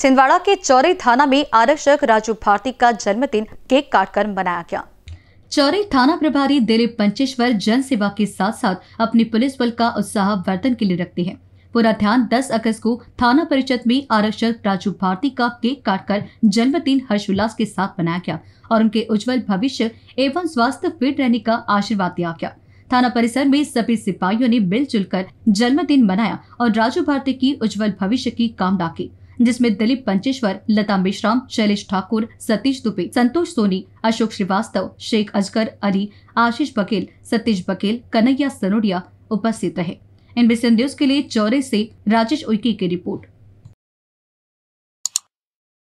छिंदवाड़ा के चौरी थाना में आरक्षक राजू भारती का जन्मदिन केक काटकर मनाया गया चौरी थाना प्रभारी दिलीप पंचेश्वर जन सेवा के साथ साथ अपने पुलिस बल का उत्साह वर्धन के लिए रखते हैं पूरा ध्यान 10 अगस्त को थाना परिषद में आरक्षक राजू भारती का केक काटकर जन्मदिन हर्षोल्लास के साथ मनाया गया और उनके उज्जवल भविष्य एवं स्वास्थ्य फिट रहने का आशीर्वाद दिया गया थाना परिसर में सभी सिपाहियों ने मिलजुल कर जन्मदिन मनाया और राजू भारती की उज्जवल भविष्य की कामना की जिसमें दिलीप पंचेश्वर लता मेश्राम शैलेश ठाकुर सतीश दुबे संतोष सोनी अशोक श्रीवास्तव शेख अजगर अली आशीष बघेल सतीश बघेल कन्हैया सनोडिया उपस्थित रहे एनबीसी न्यूज के लिए चौरे से राजेश उइकी की रिपोर्ट